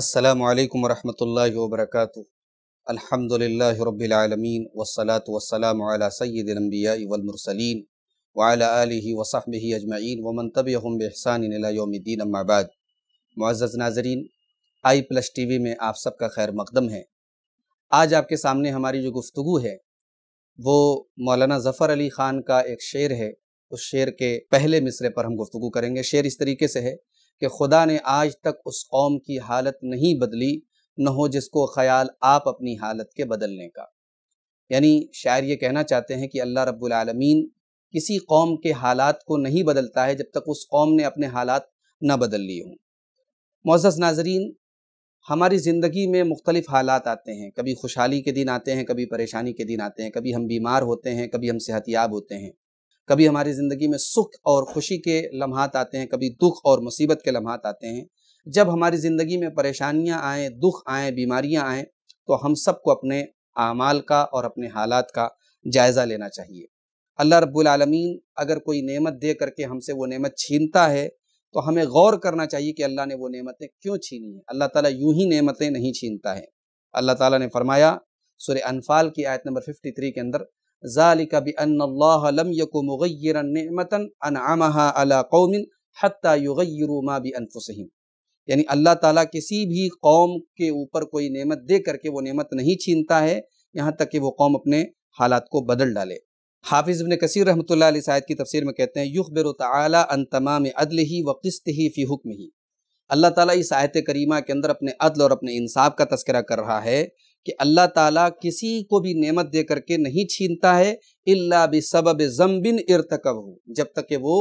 السلام علیکم ورحمۃ اللہ وبرکاتہ الحمد للہ رب العالمین والصلاة والسلام علی سید الانبیاء والمرسلین آلہ وصحبہ اجمعین ومن علیہ بحسان اجمعین یوم الدین اما بعد معزز ناظرین آئی پلس ٹی وی میں آپ سب کا خیر مقدم ہے آج آپ کے سامنے ہماری جو گفتگو ہے وہ مولانا ظفر علی خان کا ایک شعر ہے اس شعر کے پہلے مصرے پر ہم گفتگو کریں گے شعر اس طریقے سے ہے کہ خدا نے آج تک اس قوم کی حالت نہیں بدلی نہ ہو جس کو خیال آپ اپنی حالت کے بدلنے کا یعنی شاعر یہ کہنا چاہتے ہیں کہ اللہ رب العالمین کسی قوم کے حالات کو نہیں بدلتا ہے جب تک اس قوم نے اپنے حالات نہ بدل لی ہوں معزز ناظرین ہماری زندگی میں مختلف حالات آتے ہیں کبھی خوشحالی کے دن آتے ہیں کبھی پریشانی کے دن آتے ہیں کبھی ہم بیمار ہوتے ہیں کبھی ہم صحتیاب ہوتے ہیں کبھی ہماری زندگی میں سکھ اور خوشی کے لمحات آتے ہیں کبھی دکھ اور مصیبت کے لمحات آتے ہیں جب ہماری زندگی میں پریشانیاں آئیں دکھ آئیں بیماریاں آئیں تو ہم سب کو اپنے اعمال کا اور اپنے حالات کا جائزہ لینا چاہیے اللہ رب العالمین اگر کوئی نعمت دے کر کے ہم سے وہ نعمت چھینتا ہے تو ہمیں غور کرنا چاہیے کہ اللہ نے وہ نعمتیں کیوں چھینی ہیں اللہ تعالیٰ یوں ہی نعمتیں نہیں چھینتا ہے اللہ تعالیٰ نے فرمایا سورہ انفال کی آیت نمبر 53 کے اندر ذالک بان اللہ لم یک مغیرا نعمتا انعمها علی قوم حتی یغیروا ما بانفسہم یعنی اللہ تعالیٰ کسی بھی قوم کے اوپر کوئی نعمت دے کر کے وہ نعمت نہیں چھینتا ہے یہاں تک کہ وہ قوم اپنے حالات کو بدل ڈالے حافظ ابن کثیر رحمۃ اللہ علیہ سائد کی تفسیر میں کہتے ہیں یخبر تعالی ان تمام عدل ہی و قسط ہی فی حکم ہی اللہ تعالیٰ اس آیت کریمہ کے اندر اپنے عدل اور اپنے انصاف کا تذکرہ کر رہا ہے کہ اللہ تعالیٰ کسی کو بھی نعمت دے کر کے نہیں چھینتا ہے اللہ بم بن ارتکب ہو جب تک کہ وہ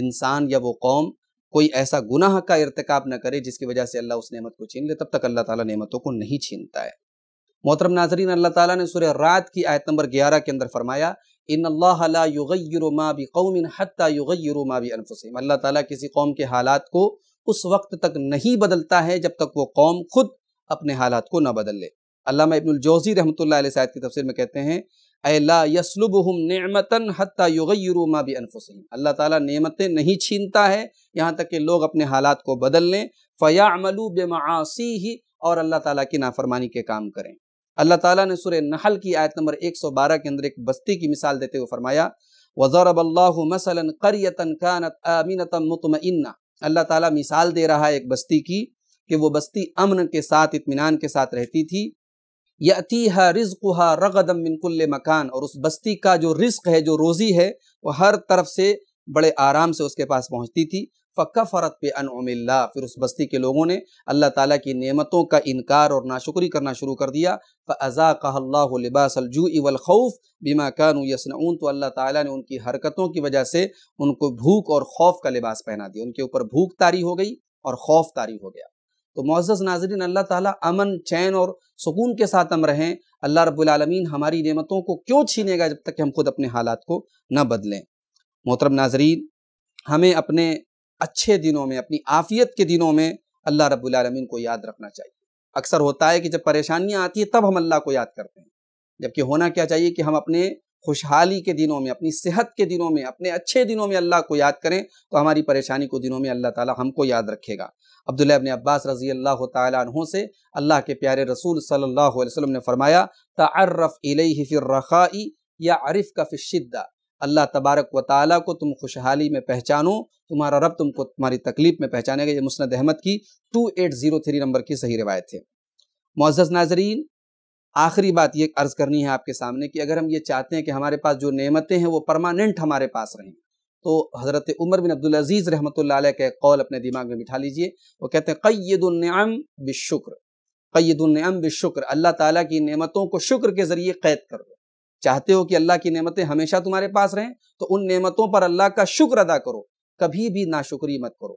انسان یا وہ قوم کوئی ایسا گناہ کا ارتکاب نہ کرے جس کی وجہ سے اللہ اس نعمت کو چھین لے تب تک اللہ تعالیٰ نعمتوں کو نہیں چھینتا ہے محترم ناظرین اللہ تعالیٰ نے سورہ رات کی آیت نمبر گیارہ کے اندر فرمایا ان اللہ قومر اللہ تعالیٰ کسی قوم کے حالات کو اس وقت تک نہیں بدلتا ہے جب تک وہ قوم خود اپنے حالات کو نہ بدل لے علامہ ابن الجوزی رحمۃ اللہ علیہ کی تفسیر میں کہتے ہیں اللہ تعالیٰ نعمتیں نہیں چھینتا ہے یہاں تک کہ لوگ اپنے حالات کو بدل لیں فیعملوا ہی اور اللہ تعالیٰ کی نافرمانی کے کام کریں اللہ تعالیٰ نے سورہ نحل کی آیت نمبر 112 کے اندر ایک بستی کی مثال دیتے ہوئے فرمایا اللَّهُ قَرْيَةً كَانَتْ آمِنَةً مُطْمَئِنَّةً اللہ تعالیٰ مثال دے رہا ہے ایک بستی کی کہ وہ بستی امن کے ساتھ اطمینان کے ساتھ رہتی تھی یہ رزق ہا رغدم ادم مکان اور اس بستی کا جو رزق ہے جو روزی ہے وہ ہر طرف سے بڑے آرام سے اس کے پاس پہنچتی تھی فقہ فرت پہ انعم اللہ پھر اس بستی کے لوگوں نے اللہ تعالیٰ کی نعمتوں کا انکار اور ناشکری کرنا شروع کر دیا فضا کا اللہ لباسو وَالْخَوْفِ بِمَا كَانُوا یسن تو اللہ تعالیٰ نے ان کی حرکتوں کی وجہ سے ان کو بھوک اور خوف کا لباس پہنا دیا ان کے اوپر بھوک تاری ہو گئی اور خوف تاری ہو گیا تو معزز ناظرین اللہ تعالیٰ امن چین اور سکون کے ساتھ ہم رہیں اللہ رب العالمین ہماری نعمتوں کو کیوں چھینے گا جب تک کہ ہم خود اپنے حالات کو نہ بدلیں محترم ناظرین ہمیں اپنے اچھے دنوں میں اپنی آفیت کے دنوں میں اللہ رب العالمین کو یاد رکھنا چاہیے اکثر ہوتا ہے کہ جب پریشانیاں آتی ہیں تب ہم اللہ کو یاد کرتے ہیں جبکہ ہونا کیا چاہیے کہ ہم اپنے خوشحالی کے دنوں میں اپنی صحت کے دنوں میں اپنے اچھے دنوں میں اللہ کو یاد کریں تو ہماری پریشانی کو دنوں میں اللہ تعالی ہم کو یاد رکھے گا عبداللہ ابن عباس رضی اللہ تعالیٰ عنہ سے اللہ کے پیارے رسول صلی اللہ علیہ وسلم نے فرمایا تعرف الیہ فی الرخائی یا عرف کا الشدہ اللہ تبارک و تعالیٰ کو تم خوشحالی میں پہچانو تمہارا رب تم کو تمہاری تکلیف میں پہچانے گا یہ مسند احمد کی 2803 نمبر کی صحیح روایت ہے معزز ناظرین آخری بات یہ عرض کرنی ہے آپ کے سامنے کہ اگر ہم یہ چاہتے ہیں کہ ہمارے پاس جو نعمتیں ہیں وہ پرماننٹ ہمارے پاس رہیں تو حضرت عمر بن عبدالعزیز رحمۃ اللہ کے قول اپنے دماغ میں بٹھا لیجئے وہ کہتے ہیں قید النعم بالشکر قید النعم بالشکر اللہ تعالیٰ کی نعمتوں کو شکر کے ذریعے قید کر دو چاہتے ہو کہ اللہ کی نعمتیں ہمیشہ تمہارے پاس رہیں تو ان نعمتوں پر اللہ کا شکر ادا کرو کبھی بھی ناشکری مت کرو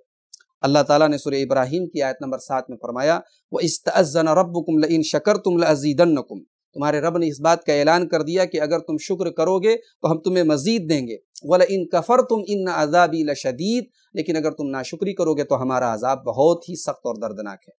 اللہ تعالیٰ نے سورہ ابراہیم کی آیت نمبر سات میں فرمایا وہ استعزن رب و کم ل شکر تم تمہارے رب نے اس بات کا اعلان کر دیا کہ اگر تم شکر کرو گے تو ہم تمہیں مزید دیں گے ولا كَفَرْتُمْ إِنَّ عَذَابِي لَشَدِيد لیکن اگر تم ناشکری کرو گے تو ہمارا عذاب بہت ہی سخت اور دردناک ہے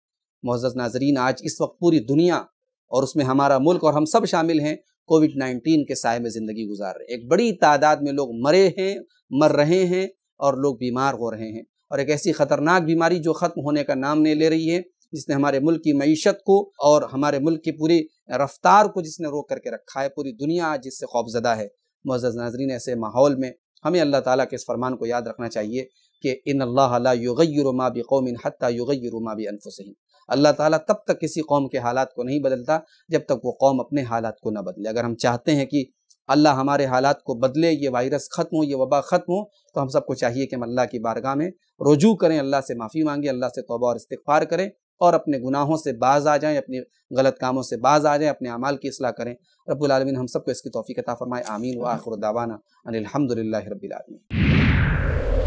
معزز ناظرین آج اس وقت پوری دنیا اور اس میں ہمارا ملک اور ہم سب شامل ہیں کووڈ نائنٹین کے سائے میں زندگی گزار رہے ایک بڑی تعداد میں لوگ مرے ہیں مر رہے ہیں اور لوگ بیمار ہو رہے ہیں اور ایک ایسی خطرناک بیماری جو ختم ہونے کا نام نہیں لے رہی ہے جس نے ہمارے ملک کی معیشت کو اور ہمارے ملک کی پوری رفتار کو جس نے روک کر کے رکھا ہے پوری دنیا آج جس سے خوفزدہ ہے معزز ناظرین ایسے ماحول میں ہمیں اللہ تعالیٰ کے اس فرمان کو یاد رکھنا چاہیے کہ ان اللہ لا یغیر ما بقوم حتی یغیر ما بانفسہم اللہ تعالیٰ تب تک کسی قوم کے حالات کو نہیں بدلتا جب تک وہ قوم اپنے حالات کو نہ بدلے اگر ہم چاہتے ہیں کہ اللہ ہمارے حالات کو بدلے یہ وائرس ختم ہو یہ وبا ختم ہو تو ہم سب کو چاہیے کہ ہم اللہ کی بارگاہ میں رجوع کریں اللہ سے معافی مانگیں اللہ سے توبہ اور استغفار کریں اور اپنے گناہوں سے باز آ جائیں اپنے غلط کاموں سے باز آ جائیں اپنے اعمال کی اصلاح کریں رب العالمین ہم سب کو اس کی توفیق عطا فرمائے آمین و آخر دعوانا ان الحمدللہ رب العالمین